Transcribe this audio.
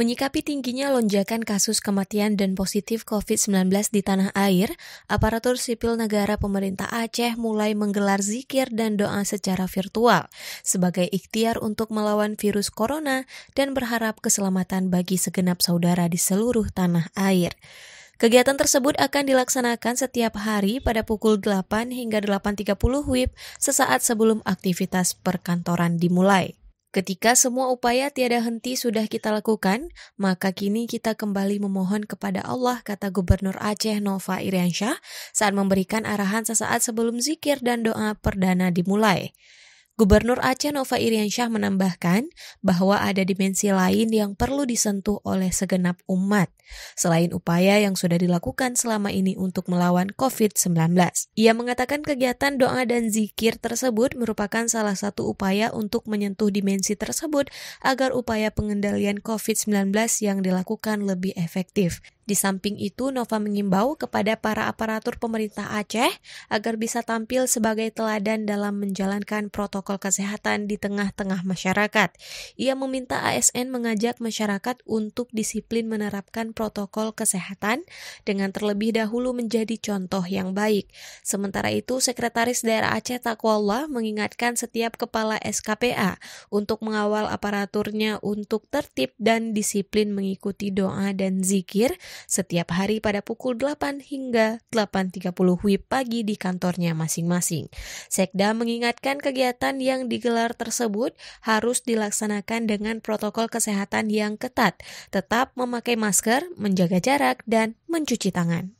Menyikapi tingginya lonjakan kasus kematian dan positif COVID-19 di tanah air, aparatur sipil negara pemerintah Aceh mulai menggelar zikir dan doa secara virtual sebagai ikhtiar untuk melawan virus corona dan berharap keselamatan bagi segenap saudara di seluruh tanah air. Kegiatan tersebut akan dilaksanakan setiap hari pada pukul 8 hingga 8.30 WIB sesaat sebelum aktivitas perkantoran dimulai. Ketika semua upaya tiada henti sudah kita lakukan, maka kini kita kembali memohon kepada Allah, kata Gubernur Aceh Nova Iriansyah saat memberikan arahan sesaat sebelum zikir dan doa perdana dimulai. Gubernur Aceh Nova Iriansyah menambahkan bahwa ada dimensi lain yang perlu disentuh oleh segenap umat, selain upaya yang sudah dilakukan selama ini untuk melawan COVID-19. Ia mengatakan kegiatan doa dan zikir tersebut merupakan salah satu upaya untuk menyentuh dimensi tersebut agar upaya pengendalian COVID-19 yang dilakukan lebih efektif. Di samping itu, Nova mengimbau kepada para aparatur pemerintah Aceh agar bisa tampil sebagai teladan dalam menjalankan protokol kesehatan di tengah-tengah masyarakat. Ia meminta ASN mengajak masyarakat untuk disiplin menerapkan protokol kesehatan dengan terlebih dahulu menjadi contoh yang baik. Sementara itu, Sekretaris Daerah Aceh Takwallah mengingatkan setiap kepala SKPA untuk mengawal aparaturnya untuk tertib dan disiplin mengikuti doa dan zikir setiap hari pada pukul 8 hingga 8.30 WIB pagi di kantornya masing-masing. Sekda mengingatkan kegiatan yang digelar tersebut harus dilaksanakan dengan protokol kesehatan yang ketat, tetap memakai masker, menjaga jarak, dan mencuci tangan.